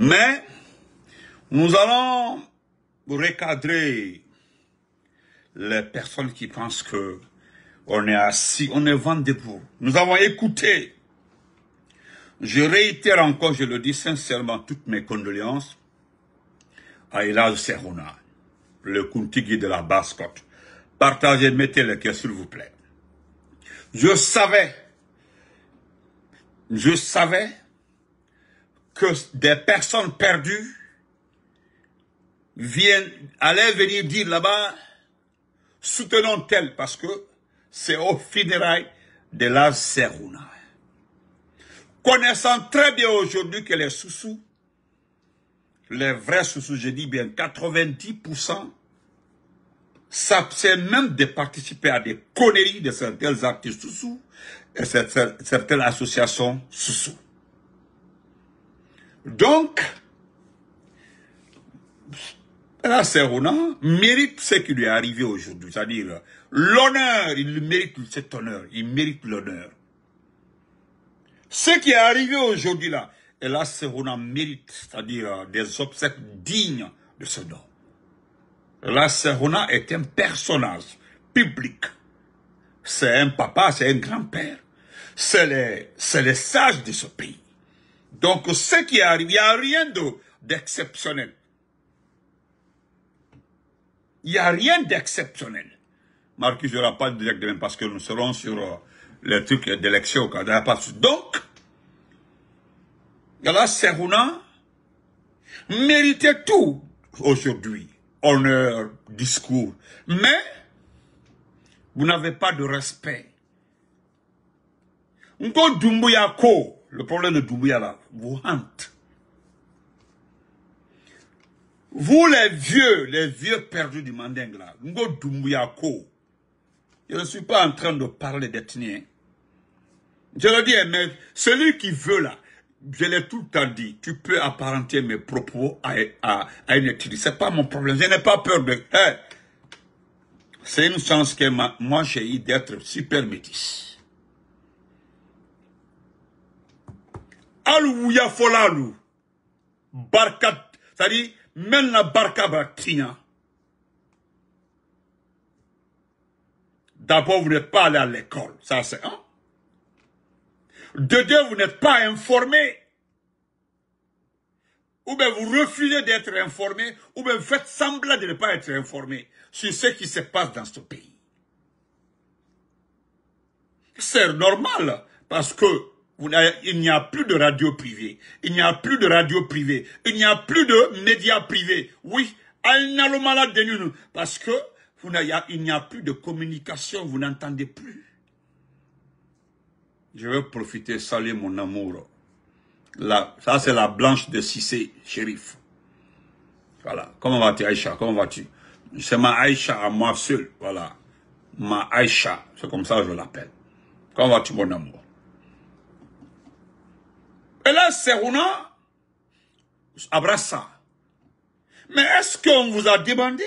Mais nous allons recadrer les personnes qui pensent que on est assis, on est vendé pour. Nous avons écouté. Je réitère encore, je le dis sincèrement, toutes mes condoléances à Elage Serrona, le Kuntigi de la basse-côte. Partagez, mettez le cœur, s'il vous plaît. Je savais, je savais que des personnes perdues viennent, allaient venir dire là-bas, soutenons soutenons-t-elles parce que c'est au funérail de la Seruna. Connaissant très bien aujourd'hui que les sous les vrais sous je dis bien 90%, s'abstiennent même de participer à des conneries de certains artistes sous et certaines associations sous donc, la mérite ce qui lui est arrivé aujourd'hui, c'est-à-dire l'honneur, il mérite cet honneur, il mérite l'honneur. Ce qui est arrivé aujourd'hui là, et la mérite, c'est-à-dire des obsèques dignes de ce nom. La Serona est un personnage public. C'est un papa, c'est un grand-père. C'est les, les sages de ce pays. Donc, ce qui arrive, il n'y a rien d'exceptionnel. il n'y a rien d'exceptionnel. Marcus, je n'aurai pas de direct demain parce que nous serons sur euh, les trucs truc d'élection Donc, Yala Serhuna, méritait tout aujourd'hui. Honneur, discours. Mais, vous n'avez pas de respect. le problème de Dumbuyala, vous Vous les vieux, les vieux perdus du Manding là, je ne suis pas en train de parler d'ethnien. Je le dis, mais celui qui veut là, je l'ai tout le temps dit, tu peux apparenter mes propos à, à, à une ethnie. C'est pas mon problème, je n'ai pas peur de... Hein. C'est une chance que moi j'ai eu d'être super métisse. C'est-à-dire, même la D'abord, vous n'êtes pas allé à l'école. Ça, c'est un. De deux, vous n'êtes pas informé. Ou bien vous refusez d'être informé, ou bien vous faites semblant de ne pas être informé sur ce qui se passe dans ce pays. C'est normal, parce que il n'y a plus de radio privée. Il n'y a plus de radio privée. Il n'y a plus de médias privés. Oui, parce que vous il n'y a plus de communication, vous n'entendez plus. Je vais profiter, saluer mon amour. Là, ça, c'est la blanche de Sissé, shérif. Voilà. Comment vas-tu, Aïcha Comment vas-tu C'est ma Aïcha à moi seule. Voilà. Ma Aïcha. C'est comme ça que je l'appelle. Comment vas-tu, mon amour et là, c'est abrace ça. Mais est-ce qu'on vous a demandé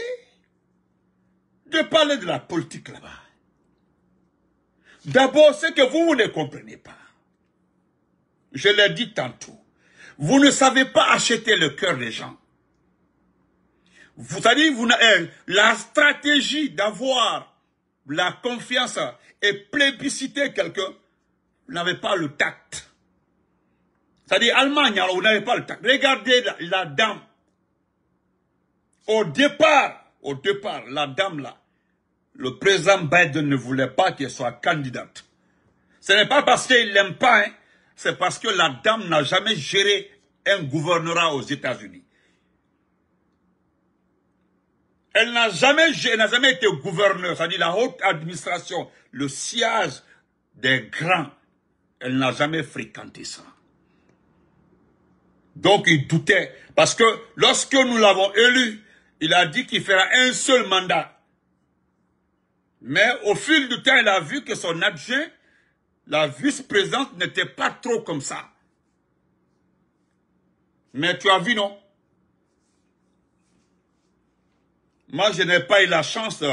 de parler de la politique là-bas D'abord, c'est que vous, ne comprenez pas. Je l'ai dit tantôt. Vous ne savez pas acheter le cœur des gens. Vous allez vous, euh, la stratégie d'avoir la confiance et plébisciter quelqu'un, vous n'avez pas le tact. C'est-à-dire, Allemagne, alors vous n'avez pas le temps. Regardez la, dame. Au départ, au départ, la dame là, le président Biden ne voulait pas qu'elle soit candidate. Ce n'est pas parce qu'il l'aime pas, hein. c'est parce que la dame n'a jamais géré un gouvernorat aux États-Unis. Elle n'a jamais, n'a jamais été gouverneur, c'est-à-dire la haute administration, le siège des grands. Elle n'a jamais fréquenté ça. Donc il doutait. Parce que lorsque nous l'avons élu, il a dit qu'il fera un seul mandat. Mais au fil du temps, il a vu que son adjoint, la vice-présidente, n'était pas trop comme ça. Mais tu as vu, non Moi, je n'ai pas eu la chance euh,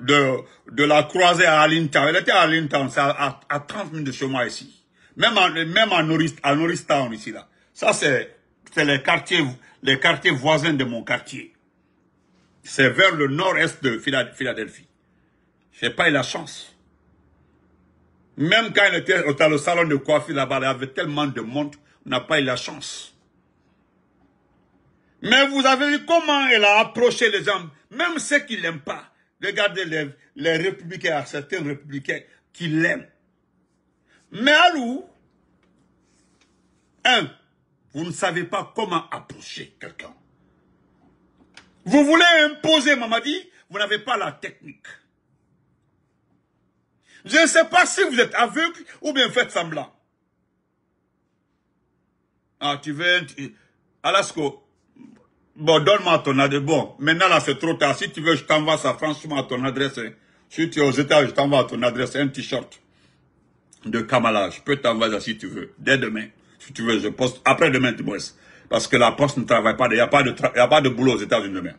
de, de la croiser à Allentown. Elle était à Allentown, c'est à, à, 30 minutes de chez moi ici. Même, même à, Norristown, ici, là. Ça, c'est les quartiers, les quartiers voisins de mon quartier. C'est vers le nord-est de Philadelphie. Je n'ai pas eu la chance. Même quand elle était dans le salon de coiffure là-bas, il avait tellement de monde, on n'a pas eu la chance. Mais vous avez vu comment elle a approché les hommes, même ceux qui ne l'aiment pas. Regardez les, les républicains, certains républicains qui l'aiment. Mais alors, un, vous ne savez pas comment approcher quelqu'un. Vous voulez imposer Mamadi, vous n'avez pas la technique. Je ne sais pas si vous êtes aveugle ou bien faites semblant. Ah, tu veux... un... Alasko, bon, donne-moi ton adresse. Bon, maintenant là, c'est trop tard. Si tu veux, je t'envoie ça franchement à ton adresse. Si tu es aux États, je t'envoie à ton adresse un t-shirt de Kamala. Je peux t'envoyer ça si tu veux, dès demain si tu veux, je poste après-demain, tu Parce que la poste ne travaille pas, il n'y a, pas de a pas de boulot aux États-Unis demain.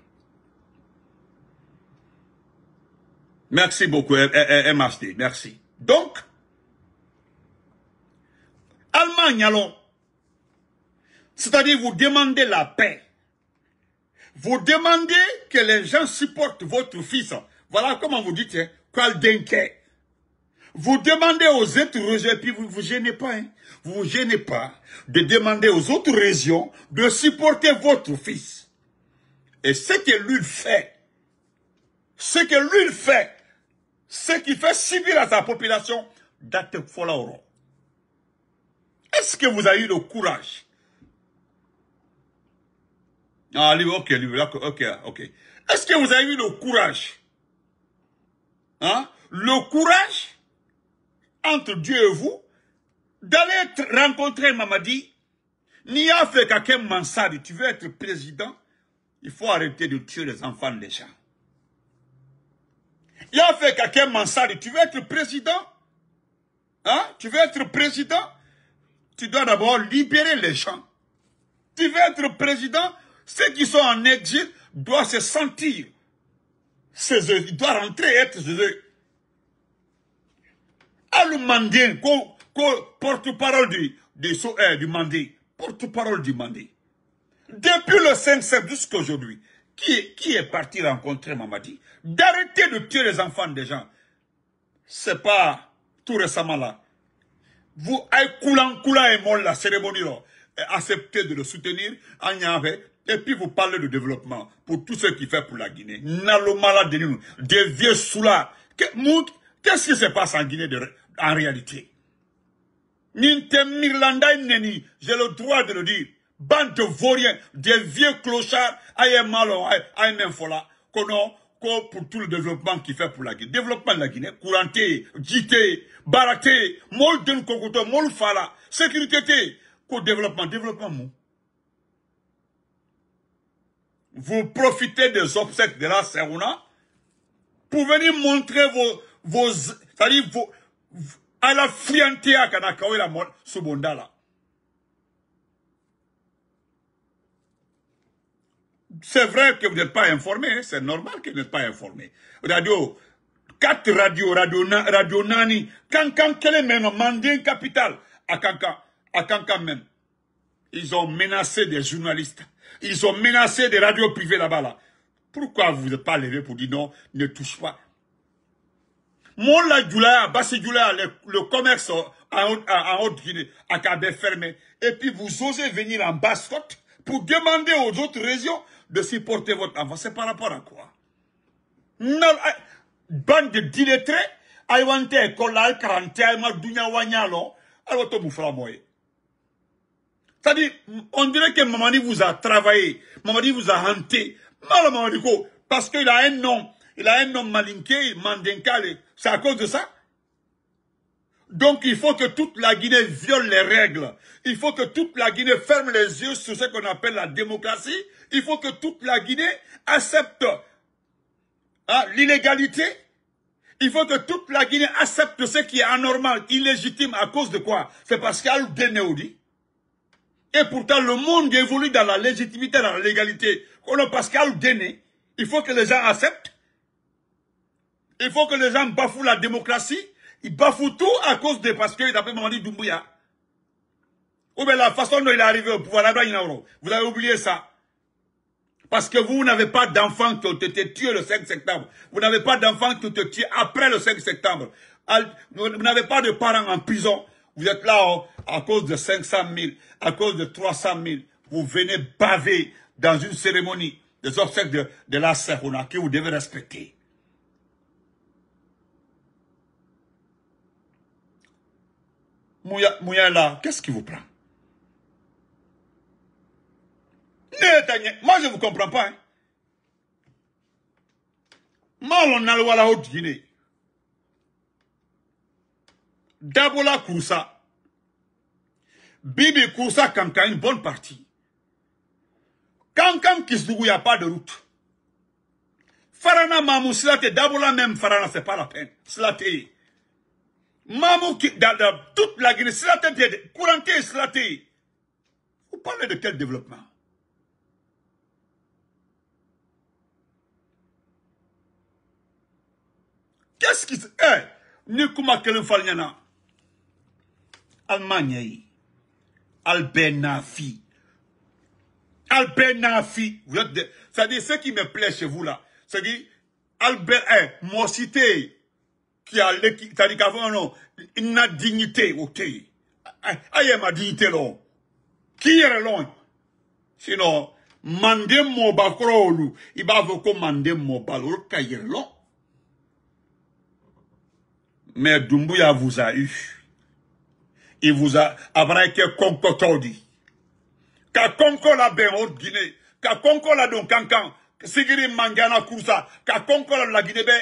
Merci beaucoup, MHD, merci. Donc, Allemagne, allons. c'est-à-dire vous demandez la paix. Vous demandez que les gens supportent votre fils. Voilà comment vous dites, hein, Karl vous demandez aux autres régions, et puis vous ne vous gênez pas, hein? vous vous gênez pas de demander aux autres régions de supporter votre fils. Et ce que lui fait, ce que lui fait, ce qui fait subir à sa population, est-ce que vous avez eu le courage Ah, lui, ok, lui, ok, ok. Est-ce que vous avez eu le courage Hein Le courage entre Dieu et vous, d'aller rencontrer Mamadi, n'y a fait qu'à mansard, tu veux être président, il faut arrêter de tuer les enfants des gens. Il a fait qu'à mansard, tu veux être président, hein? tu veux être président, tu dois d'abord libérer les gens. Tu veux être président, ceux qui sont en exil doivent se sentir. Ils doivent rentrer et être chez eux. Al porte-parole du, du, Mandé, porte-parole du Mandé, depuis le 5 septembre jusqu'à aujourd'hui, qui, est parti rencontrer Mamadi, d'arrêter de tuer les enfants des gens. C'est pas tout récemment là. Vous, Aïkoulan coulant et Mol, la cérémonie là, acceptez de le soutenir, avait et puis vous parlez de développement pour tout ce qu'il fait pour la Guinée. Nalomala de des vieux sous Qu'est-ce qui se passe en Guinée de, en réalité. j'ai le droit de le dire. Bande de vauriens, des vieux clochards, aïe malon, aïe menfola, kono, pour tout le développement qu'il fait pour la Guinée. Développement de la Guinée, couranté, jité, baraté, mol d'un kokoto, sécurité, ko développement, développement Vous profitez des obsèques de la Serona pour venir montrer vos, vos, vos, ala la à la C'est vrai que vous n'êtes pas informé, hein. c'est normal que vous n'êtes pas informé. Radio, quatre radios, Radio, radio Nani, Kankan est même, Mandien Capital, à Kankan, à Kankan même. Ils ont menacé des journalistes. Ils ont menacé des radios privées là-bas. Là. Pourquoi vous n'êtes pas levé pour dire non, ne touche pas mon la le, le, commerce en Haute-Guinée, a été fermé. Et puis vous osez venir en Basse-Côte pour demander aux autres régions de supporter votre avance. par rapport à quoi ah, Bande de dilettrés, Aïwante, Kolal, Karante, Madunya, Wanyalo, Aloto Mouframoye. C'est-à-dire, on dirait que Mamadi vous a travaillé, Mamadi vous a hanté. Mal Mamadi parce qu'il a un nom, il a un nom malinqué, mandinkale, c'est à cause de ça donc il faut que toute la Guinée viole les règles. Il faut que toute la Guinée ferme les yeux sur ce qu'on appelle la démocratie. Il faut que toute la Guinée accepte hein, l'inégalité. l'illégalité. Il faut que toute la Guinée accepte ce qui est anormal, illégitime. À cause de quoi C'est Pascal qu'il Et pourtant, le monde évolue dans la légitimité, dans la légalité. Parce Pascal il faut que les gens acceptent. Il faut que les gens bafouent la démocratie. Ils bafouent tout à cause de... Parce qu'ils appellent Mamadi Doumbouya. Ou bien la façon dont il est arrivé au pouvoir, vous avez oublié ça. Parce que vous, n'avez pas d'enfants qui ont été tués le 5 septembre. Vous n'avez pas d'enfants qui ont été tués après le 5 septembre. Vous n'avez pas de parents en prison. Vous êtes là oh, à cause de 500 000, à cause de 300 000. Vous venez baver dans une cérémonie des obsèques de, la Serona que vous devez respecter. là, qu'est-ce qui vous prend Moi, je ne vous comprends pas. Hein? Malon la haute Guinée. Dabola Kousa, Bibi Koussa Kanka, une bonne partie. Kankan Kisdougou, il n'y a pas de route. Farana Mamou, cela Dabola même, Farana, c'est pas la peine. Cela te Mamou qui, dans, toute la Guinée, c'est la tête, couranté, c'est la Vous parlez de quel développement Qu'est-ce qui se... Eh, Nukuma Allemagne, eh, Albert Nafi. Albert Nafi. C'est-à-dire, ce qui me plaît chez vous là, c'est-à-dire, Albert, eh, moi, cité, qui a dit qu'avant, non, il n'a dignité, ok. Aïe, ma dignité, non Qui est là? Sinon, mande mon krolu, il va vous commander moba, l'autre, qui est Mais Dumbuya vous a eu. Il vous a, après que Konko Todi. Ka Konko la ben haute Guinée. Ka Konko la donc Kankan. Sigiri Mangana Kousa. Ka Konko la Guinée ben.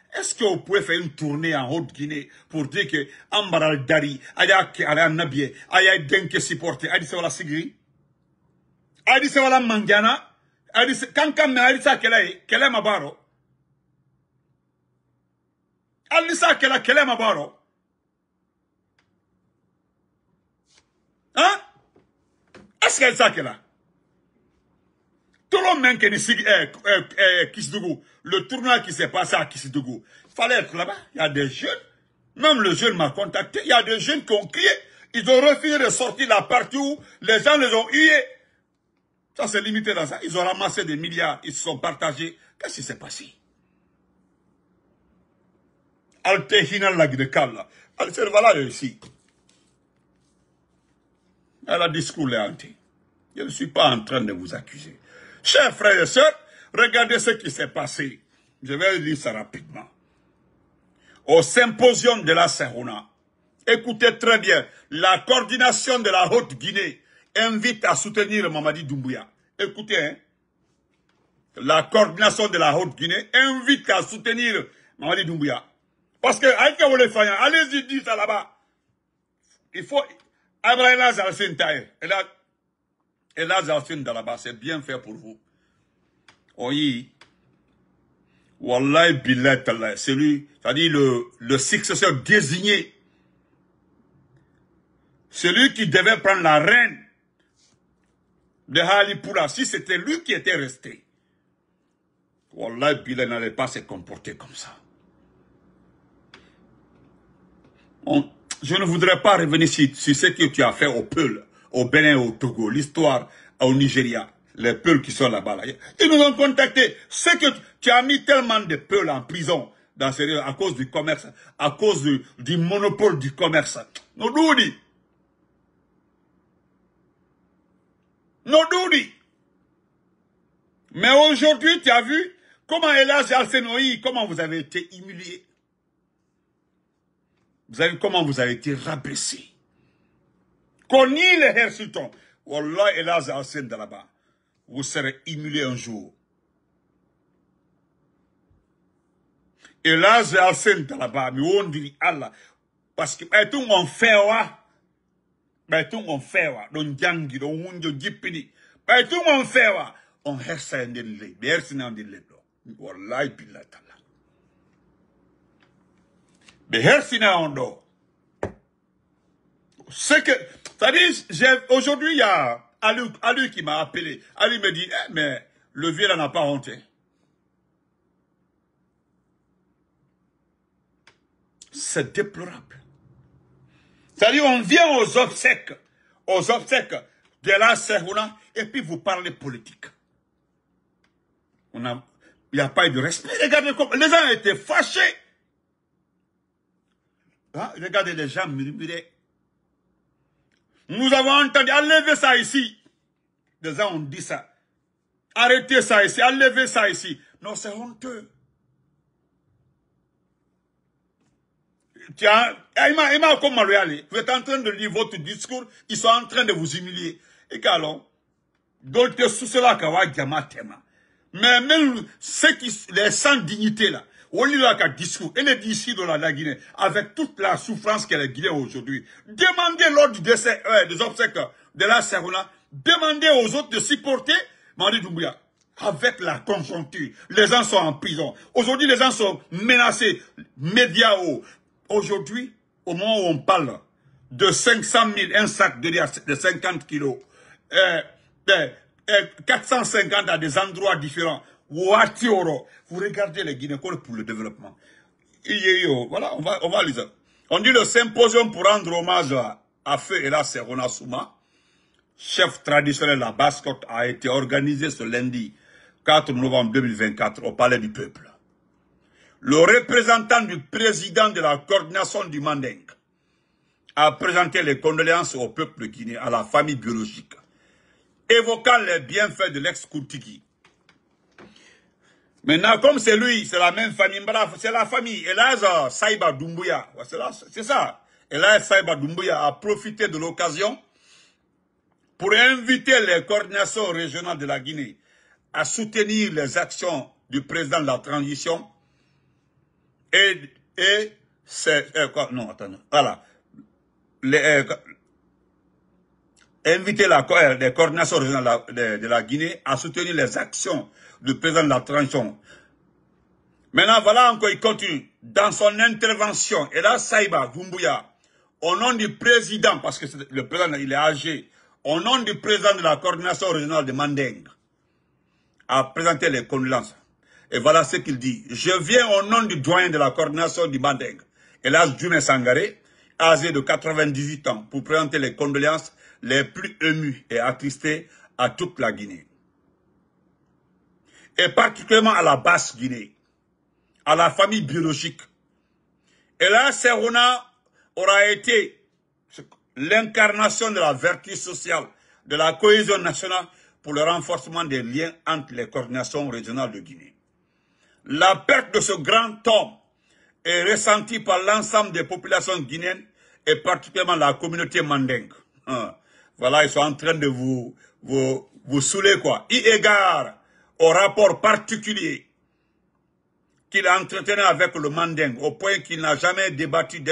Est-ce que vous pouvez faire une tournée en Haute-Guinée pour dire que Ambaral Dari, Aya Nabie, Aya Denke supporté, Adi Sewala Sigri, Adi Ali Mangana, quand Kankam, Adi Sa Kelay, Kelema Mabaro, Adi Sa Kelay, baro. Hein? Est-ce qu'elle sakela? Tout le monde qui est Kisdougou, le tournoi qui s'est passé à Kisdougou, fallait être là-bas. Il y a des jeunes, même le jeune m'a contacté, il y a des jeunes qui ont crié. Ils ont refusé de sortir la partie où les gens les ont hués. Ça, c'est limité dans ça. Ils ont ramassé des milliards, ils se sont partagés. Qu'est-ce qui s'est passé Lagdekal, Elle a discours, Je ne suis pas en train de vous accuser. Chers frères et sœurs, regardez ce qui s'est passé. Je vais dire ça rapidement. Au symposium de la Serona, écoutez très bien, la coordination de la Haute-Guinée invite à soutenir Mamadi Doumbouya. Écoutez, hein? la coordination de la Haute-Guinée invite à soutenir Mamadi Doumbouya. Parce que, hein. allez-y, dites ça là-bas. Il faut... Abraham et là, là-bas, c'est bien fait pour vous. Oui. Wallahi c'est lui, c'est-à-dire le, successeur désigné. Celui qui devait prendre la reine de Halipura. si c'était lui qui était resté. Wallahi Billet n'allait pas se comporter comme ça. je ne voudrais pas revenir sur, sur ce que tu as fait au peuple au Bénin, au Togo, l'histoire au Nigeria, les peuples qui sont là-bas. Ils nous ont contactés. C'est que tu as mis tellement de peuples en prison dans à cause du commerce, à cause du, monopole du commerce. Nous dit. Mais aujourd'hui, tu as vu comment Elas Jarsenoï, comment vous avez été humilié. Vous avez comment vous avez été rabaissé connu les Wallah et là bas, vous serez humilié un jour. Et là, j'ai là bas, mais on dit Allah. Parce que, fait tout mon fait, mais tout mon fait, don Djangi, don le Jipini, mais tout mon fait, on Hersa Ndinle, Hersa Wallah et Mais Hersa le. c'est que, c'est-à-dire, aujourd'hui, il y a Ali, qui m'a appelé. Ali me dit, eh, mais le vieux là n'a pas honte. C'est déplorable. cest à on vient aux obsèques, aux obsèques de la Serhouna, et puis vous parlez politique. On a, il n'y a pas eu de respect. Regardez les gens étaient fâchés. Ah, regardez les gens murmurer nous avons entendu, enlevez ça ici. Des gens ont dit ça. Arrêtez ça ici, enlevez ça ici. Non, c'est honteux. Tiens, Emma ah, m'a vous êtes en train de lire votre discours, ils sont en train de vous humilier. Et qu'allons d'autres sous cela, Kawa Mais même ceux qui, les sans dignité là, qu'à discours, elle est ici dans la Guinée, avec toute la souffrance qu'elle est Guinée aujourd'hui. Demandez lors du décès, des obsèques de la Serona, demandez aux autres de supporter Mandi Doumbouya. Avec la conjoncture, les gens sont en prison. Aujourd'hui, les gens sont menacés, haut. Oh. Aujourd'hui, au moment où on parle de 500 000, un sac de, de 50 kilos, 450 euh, euh, à des endroits différents, Ouatioro, Vous regardez les Guinéens pour le développement. Voilà, on va, on va On dit le symposium pour rendre hommage à, à Feu là c'est chef traditionnel de la basse a été organisé ce lundi 4 novembre 2024 au Palais du Peuple. Le représentant du président de la coordination du Mandeng a présenté les condoléances au peuple guinéen, à la famille biologique, évoquant les bienfaits de l'ex-Koutiki Maintenant, comme c'est lui, c'est la même famille, c'est la famille. Et là, Saïba Doumbouya, c'est ça. Et là, Saïba Doumbouya a profité de l'occasion pour inviter les coordinations régionales de la Guinée à soutenir les actions du président de la transition et, et c'est... Euh, non, attendez, voilà. Euh, inviter euh, les coordinations régionales de la Guinée à soutenir les actions le président de la transition. Maintenant, voilà encore, il continue. Dans son intervention, et là, Saïba Vumbuya, au nom du président, parce que le président, il est âgé, au nom du président de la coordination régionale de Mandeng, a présenté les condoléances. Et voilà ce qu'il dit. Je viens au nom du doyen de la coordination du Mandeng, Hélas Dume Sangaré, âgé de 98 ans, pour présenter les condoléances les plus émues et attristées à toute la Guinée et particulièrement à la basse Guinée, à la famille biologique. Et là, Serona aura été l'incarnation de la vertu sociale, de la cohésion nationale pour le renforcement des liens entre les coordinations régionales de Guinée. La perte de ce grand homme est ressentie par l'ensemble des populations guinéennes et particulièrement la communauté mandingue. Hein. Voilà, ils sont en train de vous, vous, vous saouler, quoi. I égard au rapport particulier qu'il a entretenu avec le Manding, au point qu'il n'a jamais débattu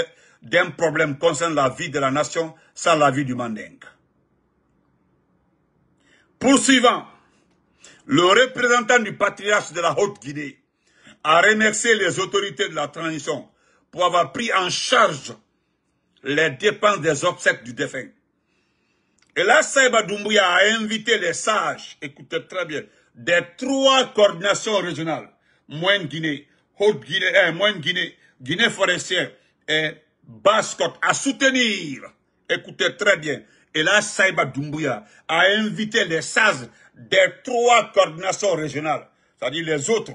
d'un problème concernant la vie de la nation sans la vie du Manding. Poursuivant, le représentant du patriarche de la Haute-Guinée a remercié les autorités de la transition pour avoir pris en charge les dépenses des obsèques du défunt. Et là, Saïba Doumbouya a invité les sages, écoutez très bien, des trois coordinations régionales, Moyenne Guinée, Haute Guinée, eh, Guinée, Guinée forestière et Basse-Côte, à soutenir, écoutez très bien, et là, Saïba Doumbouya a invité les SAS des trois coordinations régionales, c'est-à-dire les autres,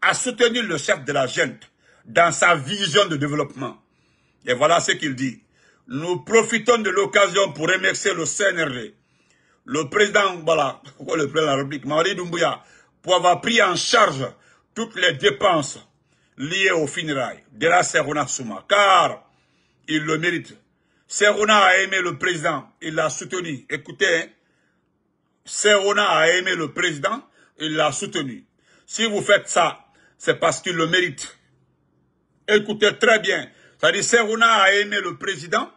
à soutenir le chef de la gente dans sa vision de développement. Et voilà ce qu'il dit. Nous profitons de l'occasion pour remercier le CNRD le président, voilà, le président de la République, pour avoir pris en charge toutes les dépenses liées au funérailles de la Serona Souma, car il le mérite. Serona a aimé le président, il l'a soutenu. Écoutez, hein. a aimé le président, il l'a soutenu. Si vous faites ça, c'est parce qu'il le mérite. Écoutez très bien. C'est-à-dire, Serona a aimé le président,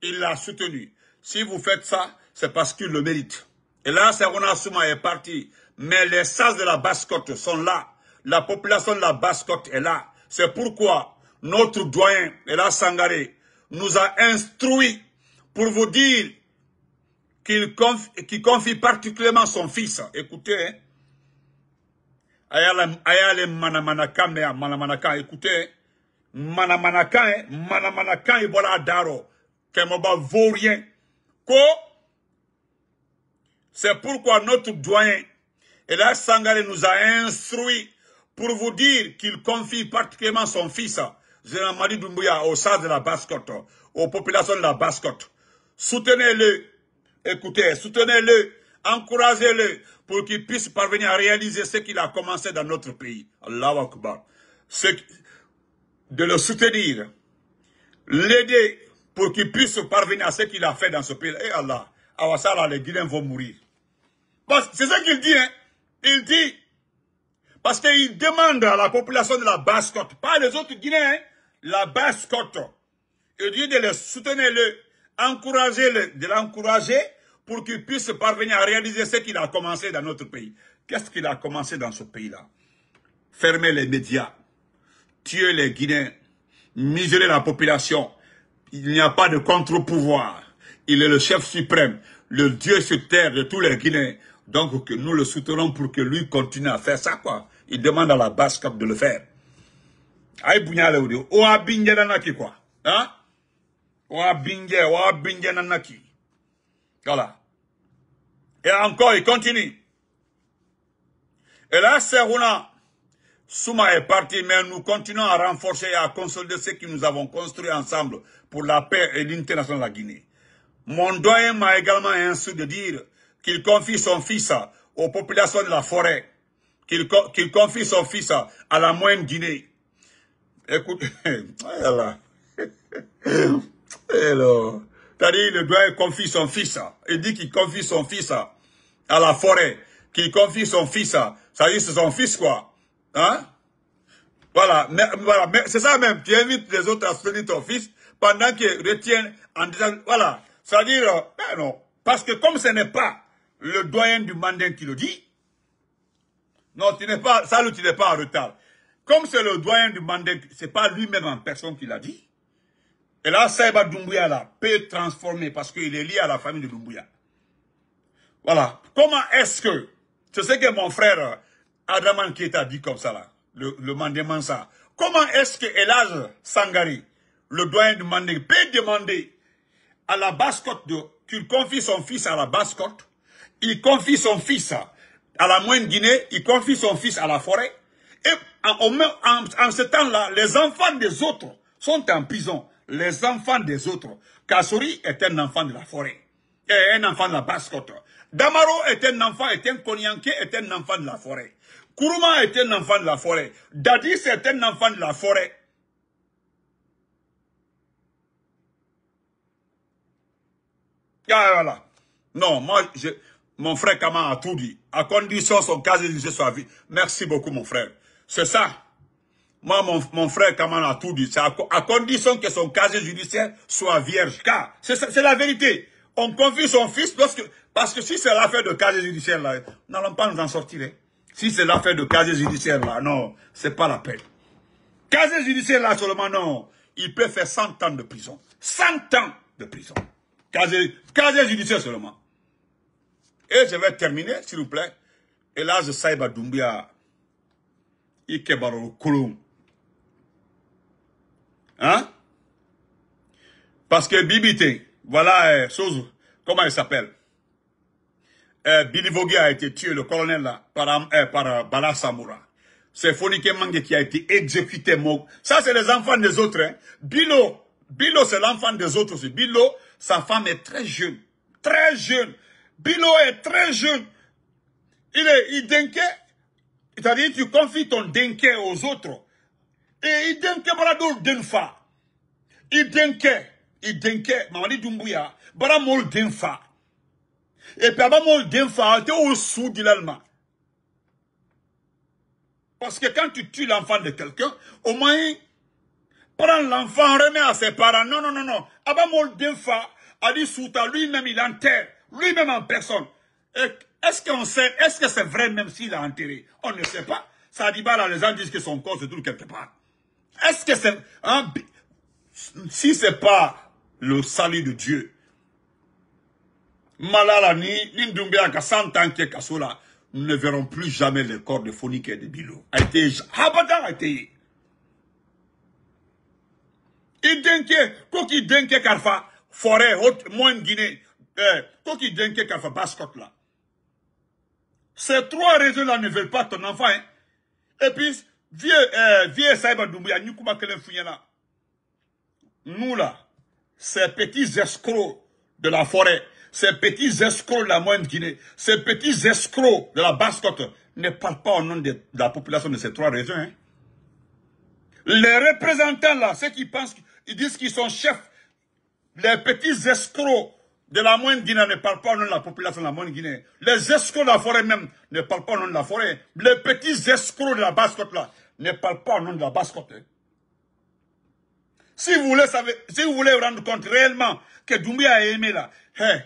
il l'a soutenu. Si vous faites ça, c'est parce qu'il le mérite. Et là, Serona Souma est parti. Mais les sages de la basse sont là. La population de la basse est là. C'est pourquoi notre doyen, là, Sangaré, nous a instruit pour vous dire qu'il confie, particulièrement son fils. Écoutez, hein. Ayale Manamanaka, Manamanaka, écoutez, hein. Manamanaka, hein. Manamanaka, voilà Daro, Kemoba rien. ko c'est pourquoi notre doyen, Elar Sangare, nous a instruit pour vous dire qu'il confie particulièrement son fils, Général marie Doumbouya, au sas de la Bascotte, aux populations de la Bascotte. Soutenez-le, écoutez, soutenez-le, encouragez-le pour qu'il puisse parvenir à réaliser ce qu'il a commencé dans notre pays. Allahu Akbar. de le soutenir, l'aider pour qu'il puisse parvenir à ce qu'il a fait dans ce pays. Et eh Allah, les Guinéens vont mourir c'est ça qu'il dit, hein. Il dit, parce qu'il demande à la population de la Basse-Côte, pas les autres Guinéens, hein. la Basse-Côte, il dit de les soutenir, le, encourager de l'encourager pour qu'il puisse parvenir à réaliser ce qu'il a commencé dans notre pays. Qu'est-ce qu'il a commencé dans ce pays-là Fermer les médias, tuer les Guinéens, miserer la population. Il n'y a pas de contre-pouvoir. Il est le chef suprême, le Dieu sur terre de tous les Guinéens. Donc nous le soutenons pour que lui continue à faire ça, quoi. Il demande à la basse de le faire. Aïe, Oa nanaki, quoi. Hein? nanaki. Voilà. Et encore, il continue. Et là, c'est là? Souma est parti, mais nous continuons à renforcer et à consolider ce que nous avons construit ensemble pour la paix et l'unité de la Guinée. Mon doyen m'a également insu de dire qu'il confie son fils aux populations de la forêt, qu'il confie son fils à la moyenne Guinée. Écoute, voilà. Oh Alors, c'est-à-dire, le doit confie son fils, il dit qu'il confie son fils à la forêt, qu'il confie son fils, c'est-à-dire c'est son fils quoi, hein? Voilà, voilà, c'est ça même, tu invites les autres à soutenir ton fils pendant qu'ils retiennent en disant, voilà, c'est-à-dire, ben non, parce que comme ce n'est pas le doyen du Mandin qui le dit. Non, tu n'es pas, ça, tu n'es pas en retard. Comme c'est le doyen du Mandin, c'est pas lui-même en personne qui l'a dit. Et là, Saïba Doumbouya, là, peut transformer parce qu'il est lié à la famille de Doumbouya. Voilà. Comment est-ce que, c'est ce que mon frère euh, Adaman Kieta dit comme ça, là, le, le ça. Comment est-ce que Elage Sangari, le doyen du Mandin, peut demander à la basse de, qu'il confie son fils à la basse il confie son fils à la moyenne Guinée, il confie son fils à la forêt. Et en, ce temps-là, les enfants des autres sont en prison. Les enfants des autres. Kassouri est un enfant de la forêt. Et un enfant de la basse côte. Damaro est un enfant, est un konyanke, est un enfant de la forêt. Kuruma est un enfant de la forêt. Dadis est un enfant de la forêt. Ah, voilà. Non, moi, je, mon frère Kamal a tout dit. À condition son cas judiciaire soit vie. Merci beaucoup, mon frère. C'est ça. Moi, mon, frère Kaman a tout dit. C'est à, condition que son casier judiciaire soit vierge. Car c'est la vérité. On confie son fils parce que, parce que si c'est l'affaire de casier judiciaire, là, nous n'allons pas nous en sortir. Hein. Si c'est l'affaire de casier judiciaire, là, non, c'est pas la peine. Casier judiciaire, là, seulement, non. Il peut faire 100 ans de prison. 100 ans de prison. casier judiciaire seulement. Et je vais terminer, s'il vous plaît. Et là, je sais Doumbia. Ike Kolom. Hein? Parce que Bibité, voilà, euh, chose, comment il s'appelle? Euh, Billy Vogue a été tué, le colonel là, par, euh, par Bala Samoura. C'est Fonike Mange qui a été exécuté. Ça, c'est les enfants des autres. Hein. Bilo, Bilo, c'est l'enfant des autres aussi. Bilo, sa femme est très jeune. Très jeune. Bilo est très jeune. Il est il denke, c'est-à-dire tu confies ton denke aux autres. Et il denke balado denfa. Il denke, il denke, Mamadi Dumbuya, bara mol denfa. Et puis mol denfa, était au sous de l'Allemagne. Parce que quand tu tues l'enfant de quelqu'un, au moins, prends l'enfant, remets à ses parents. Non, non, non, non. Abamol Denfa a dit Souta, lui-même, il enterre lui-même en personne. Est-ce qu'on sait, est-ce que c'est vrai même s'il a enterré On ne sait pas. Sadiba, là, les gens disent que son corps se trouve quelque part. Est-ce que c'est... Hein, si c'est pas le salut de Dieu, Malala ni Nindumbe à 100 nous ne verrons plus jamais le corps de Phonique et de Bilo. A été... Habada a été... Idenke, koki denke karfa, forêt, haute, moins Guinée, Denke fait bascotte là. Ces trois régions là ne veulent pas ton enfant. Hein. Et puis, vieux, eh, vieux Saïba Doumbouya, Nous là, ces petits escrocs de la forêt, ces petits escrocs de la moyenne Guinée, ces petits escrocs de la Bascotte ne parlent pas au nom de, la population de ces trois régions. Hein. Les représentants là, ceux qui pensent, ils disent qu'ils sont chefs, les petits escrocs de la moyenne Guinée ne parle pas au nom de la population de la moyenne Guinée. Les escrocs de la forêt même ne parlent pas au nom de la forêt. Les petits escrocs de la basse côte là ne parlent pas au nom de la basse côte. Si vous voulez, si vous voulez rendre compte réellement que Doumbia a aimé là, hey,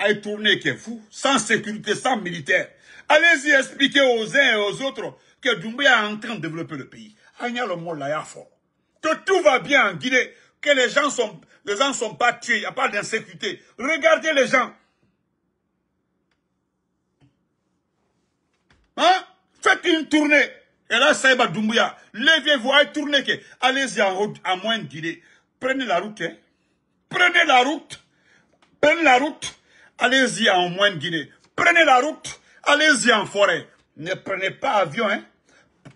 hein, tourné tourner que vous, sans sécurité, sans militaire. Allez-y expliquer aux uns et aux autres que Doumbia est en train de développer le pays. Que tout va bien en Guinée que les gens sont, les gens sont pas tués, il n'y a pas d'insécurité. Regardez les gens. Hein? Faites une tournée. Et là, ça Saïba Doumbouya, levez-vous, allez tourner. Allez-y en route, à moins Guinée. Prenez la route, hein. Prenez la route. Prenez la route. Allez-y en moins de Guinée. Prenez la route. Allez-y en forêt. Ne prenez pas avion, hein.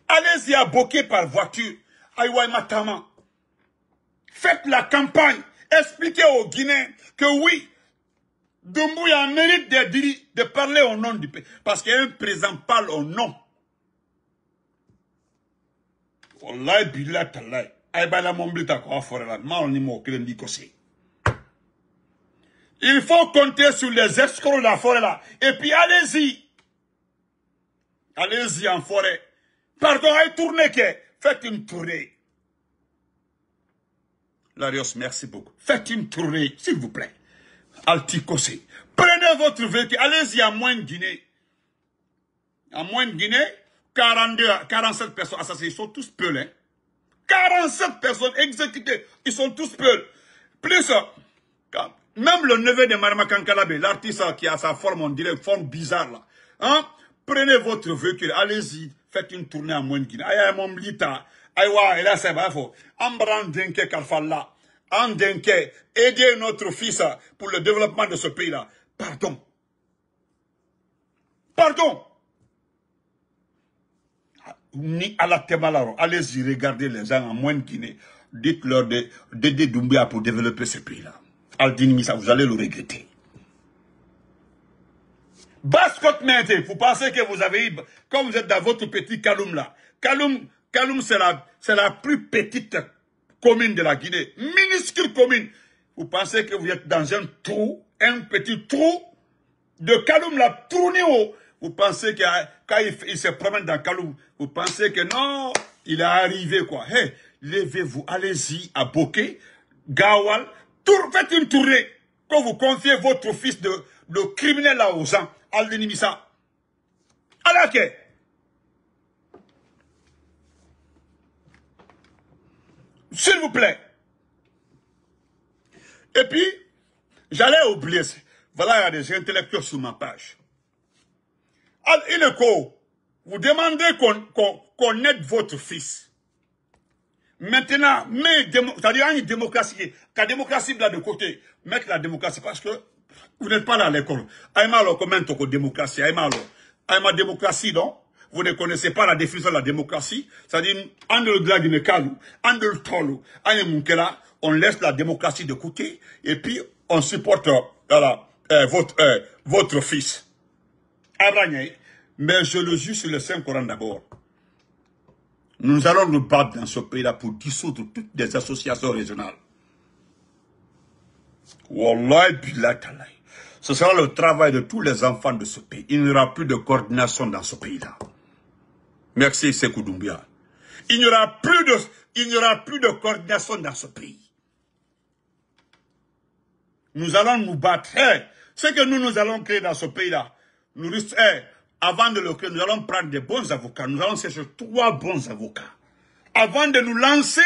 Allez-y à Bokeh par voiture. Aïwa Matama. Faites la campagne. Expliquez aux Guinéens que oui, Doumbouya mérite de, de parler au nom du pays. Parce qu'un présent parle au nom. Il faut compter sur les escrocs de la forêt là. Et puis allez-y. Allez-y en forêt. Pardon, allez tourner Faites une tournée. Larios, merci beaucoup. Faites une tournée, s'il vous plaît. Alticosé. Prenez votre véhicule, allez-y à moins de Guinée. À moins de Guinée, 42, 47 personnes assassinées, ils sont tous peuls. 47 hein. personnes exécutées, ils sont tous peuls. Plus, euh, même le neveu de Marma l'artiste qui a sa forme, on dirait, forme bizarre là. Hein. Prenez votre véhicule, allez-y, faites une tournée à moins de Guinée. Aïe, mon Aïwa, hélas sa i b'a Ambran an aidez En aidez notre fils pour le développement de ce pays là pardon pardon ni la témalaro. allez-y regardez les gens en moine Guinée dites-leur d'aider Doumbia pour développer ce pays là Aldini ça vous allez le regretter basse côte vous pensez que vous avez eu, quand vous êtes dans votre petit Kaloum là, Kaloum, Kaloum, c'est la, plus petite commune de la Guinée. Minuscule commune. Vous pensez que vous êtes dans un trou, un petit trou de Kaloum, la tournée haut. Vous pensez que quand il, se promène dans Kaloum, vous pensez que non, il est arrivé quoi. Hé, levez-vous, allez-y à Boké, Gawal, tour, faites une tournée. Quand vous confiez votre fils de, de criminel là aux gens, al ça. Alors S'il vous plaît. Et puis, j'allais oublier. Voilà, il y a des intellectuels sur ma page. Al vous demandez qu'on aide votre fils. Maintenant, c'est-à-dire une démocratie, la démocratie là de côté, mettre la démocratie parce que vous n'êtes pas là à l'école. Aïma alors, comment la démocratie Aïma alors, Aïma démocratie, non vous ne connaissez pas la définition de la démocratie, c'est-à-dire, on laisse la démocratie de côté, et puis on supporte euh, euh, votre, fils. mais je le jure sur le Saint-Coran d'abord. Nous allons nous battre dans ce pays-là pour dissoudre toutes les associations régionales. Ce sera le travail de tous les enfants de ce pays. Il n'y aura plus de coordination dans ce pays-là. Merci c'est Il n'y aura plus de, aura plus de coordination dans ce pays. Nous allons nous battre. Eh, ce que nous, nous allons créer dans ce pays-là, nous eh, avant de le créer, nous allons prendre des bons avocats. Nous allons chercher trois bons avocats. Avant de nous lancer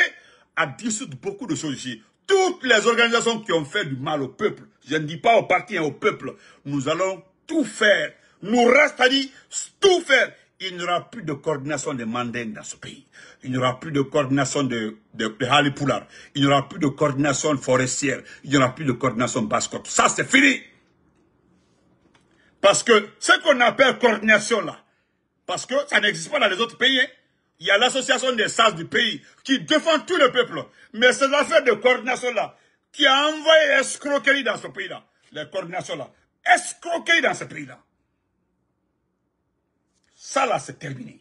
à dissoudre beaucoup de choses Toutes les organisations qui ont fait du mal au peuple, je ne dis pas au parti, et hein, au peuple, nous allons tout faire. Nous restons, tout faire il n'y aura plus de coordination des mandingues dans ce pays. Il n'y aura plus de coordination de, de, de Il n'y aura plus de coordination forestière. Il n'y aura plus de coordination basse Ça, c'est fini. Parce que ce qu'on appelle coordination là, parce que ça n'existe pas dans les autres pays. Hein. Il y a l'association des sages du pays qui défend tout le peuple. Mais ces affaires de coordination là, qui a envoyé escroquerie dans ce pays là, les coordinations là, escroquerie dans ce pays là. Ça, là, c'est terminé.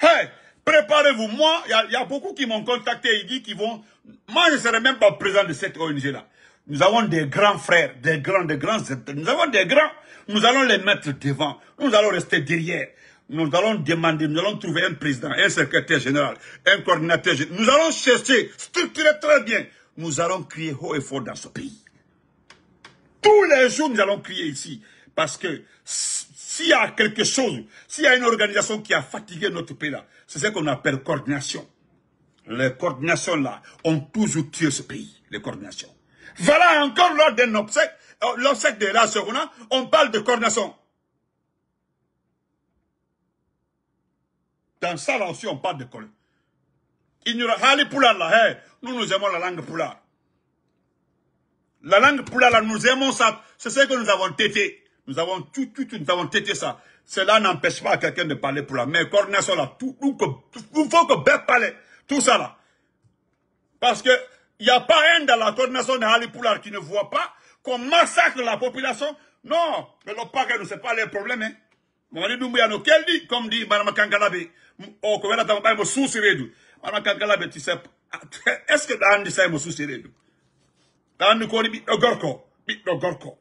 Hey, préparez-vous. Moi, il y, a beaucoup qui m'ont contacté et dit qu'ils vont... Moi, je ne serai même pas présent de cette ONG-là. Nous avons des grands frères, des grands, des grands... Nous avons des grands. Nous allons les mettre devant. Nous allons rester derrière. Nous allons demander, nous allons trouver un président, un secrétaire général, un coordinateur général. Nous allons chercher, structurer très bien. Nous allons crier haut et fort dans ce pays. Tous les jours, nous allons crier ici. Parce que s'il y a quelque chose, s'il y a une organisation qui a fatigué notre pays là, c'est ce qu'on appelle coordination. Les coordinations là ont toujours tué ce pays, les coordinations. Voilà encore lors d'un obsèque, euh, l'obsèque de la on parle de coordination. Dans ça là aussi, on parle de coordination. Il nous nous aimons la langue Poulard. La langue Poulard nous aimons ça, c'est ce que nous avons têté. Nous avons tout, tout, nous avons ça. Cela n'empêche pas quelqu'un de parler pour la Mais coordination là. Tout, faut que Bep parle. Tout ça là. Parce que il n'y a pas un dans la coordination de Poulard qui ne voit pas qu'on massacre la population. Non, mais le nous ne sait pas les problèmes. Hein. comme dit Mme oh, Mme tu sais, est-ce que nous, nous, nous, gorko, gorko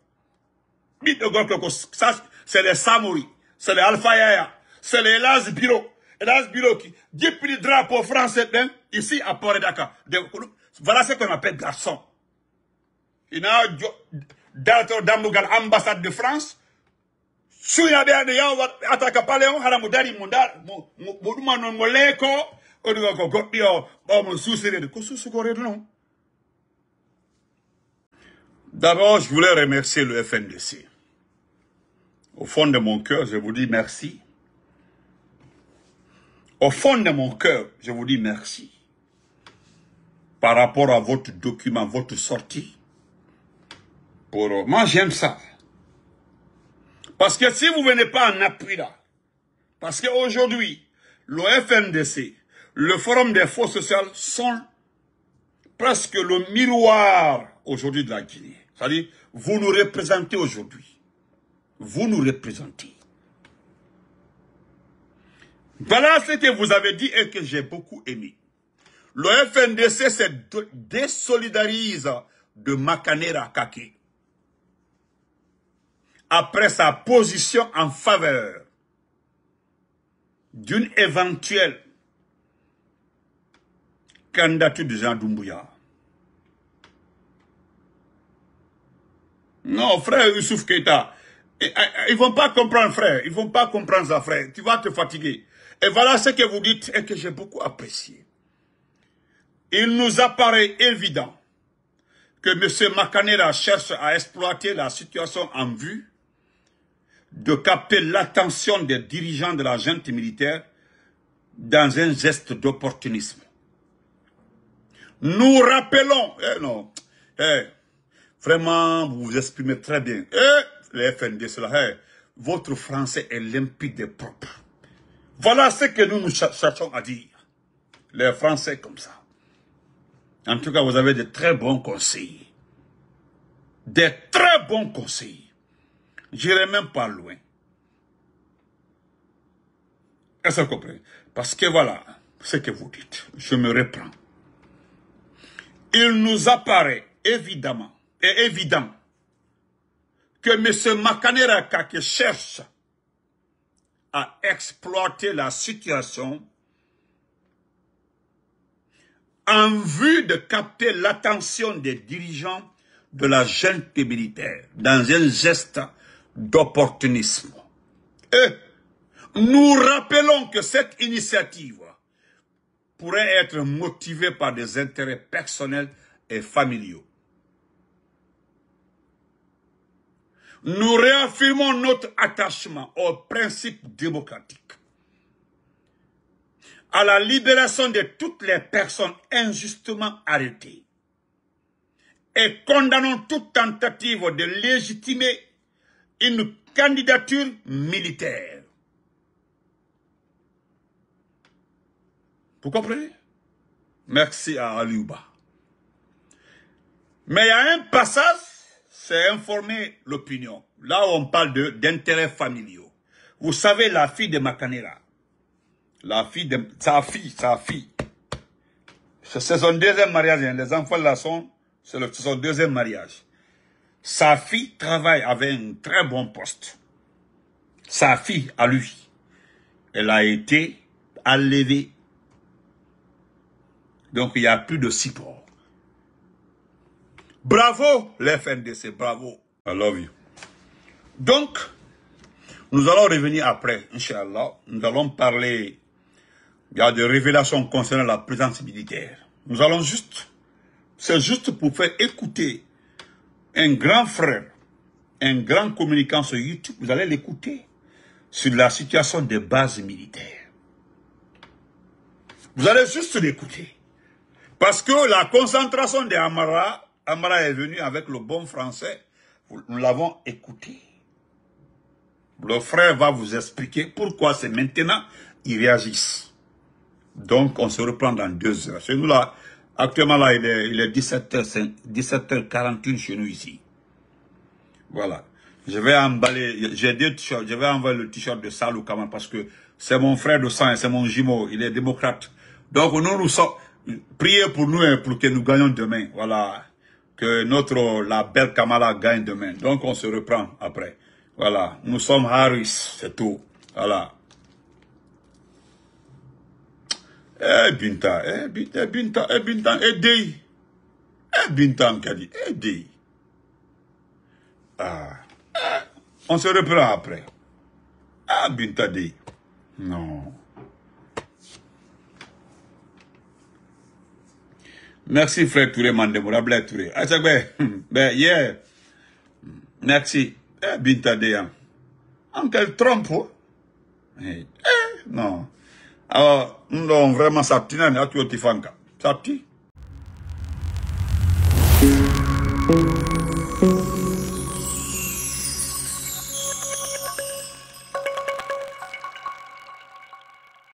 ɓiɗɗo gorko ko c'est les samori c'est les alpha yaya c'est les las biro las biro qui le drapeau français hein, ici à port dakar voilà ce qu'on appelle garçon ina dalto dambugal ambassade de france suyaɓe la yawa ataka palais on hara mo dari mo da mo ɗuma noon mo leeko oni wa ko goɗɗi o ɓawmo suusirede ko D'abord, je voulais remercier le FNDC. Au fond de mon cœur, je vous dis merci. Au fond de mon cœur, je vous dis merci. Par rapport à votre document, votre sortie. Pour moi, j'aime ça. Parce que si vous ne venez pas en appui là, parce qu'aujourd'hui, le FNDC, le Forum des fonds sociales sont presque le miroir aujourd'hui de la Guinée. C'est-à-dire, vous nous représentez aujourd'hui vous nous représentez. Voilà ce que vous avez dit et que j'ai beaucoup aimé. Le FNDC se désolidarise de Makanera Kake après sa position en faveur d'une éventuelle candidature de Jean Doumbouya. Non, frère Youssouf Keita, euh, euh, ils vont pas comprendre, frère. Ils vont pas comprendre ça, frère. Tu vas te fatiguer. Et voilà ce que vous dites et que j'ai beaucoup apprécié. Il nous apparaît évident que M. Makanera cherche à exploiter la situation en vue de capter l'attention des dirigeants de la junte militaire dans un geste d'opportunisme. Nous rappelons, eh non, eh, vraiment, vous vous exprimez très bien. Eh, le FND, cela, votre français est limpide et propre. Voilà ce que nous nous cherchons à dire. Les français comme ça. En tout cas, vous avez de très bons conseils. Des très bons conseils. J'irai même pas loin. Est-ce que vous comprenez Parce que voilà ce que vous dites. Je me reprends. Il nous apparaît évidemment et évident que M. Makanera cherche à exploiter la situation en vue de capter l'attention des dirigeants de la junte militaire dans un geste d'opportunisme. nous rappelons que cette initiative pourrait être motivée par des intérêts personnels et familiaux. nous réaffirmons notre attachement aux principes démocratiques, à la libération de toutes les personnes injustement arrêtées et condamnons toute tentative de légitimer une candidature militaire. Vous comprenez Merci à Aliouba. Mais il y a un passage c'est informer l'opinion. Là, on parle d'intérêts familiaux. Vous savez, la fille de Macanera, la fille de, sa fille, sa fille, c'est son deuxième mariage. Hein. Les enfants là sont, c'est son deuxième mariage. Sa fille travaille avec un très bon poste. Sa fille, à lui, elle a été enlevée. Donc, il n'y a plus de support. Bravo, l'FNDC, bravo. I love you. Donc, nous allons revenir après, Inch'Allah. Nous allons parler, il y a des révélations concernant la présence militaire. Nous allons juste, c'est juste pour faire écouter un grand frère, un grand communicant sur YouTube, vous allez l'écouter sur la situation des bases militaires. Vous allez juste l'écouter. Parce que la concentration des Amara Amara est venu avec le bon français. Nous l'avons écouté. Le frère va vous expliquer pourquoi c'est maintenant qu'ils réagissent. Donc, on se reprend dans deux heures. Chez nous, là, actuellement, là, il est, 17h, 17h41 chez nous, ici. Voilà. Je vais emballer, j'ai deux t-shirts, je vais envoyer le t-shirt de Salou Kama parce que c'est mon frère de sang et c'est mon jumeau, il est démocrate. Donc, nous, nous sommes, priez pour nous et pour que nous gagnions demain. Voilà que notre, la belle Kamala gagne demain. Donc, on se reprend après. Voilà. Nous sommes Harris, c'est tout. Voilà. Eh, Binta, eh, Binta, eh, Binta, eh, Binta, eh, Dey. Eh, Binta, Mkadi, eh, Dey. Ah. Eh, on se reprend après. Ah, Binta Dey. Non. Merci frère Touré Mande Mourablé Touré. Ah, ben, yeah. Merci. Eh, Binta Deyam. Uncle Trump, oh. Eh, eh non. Alors, nous vraiment tu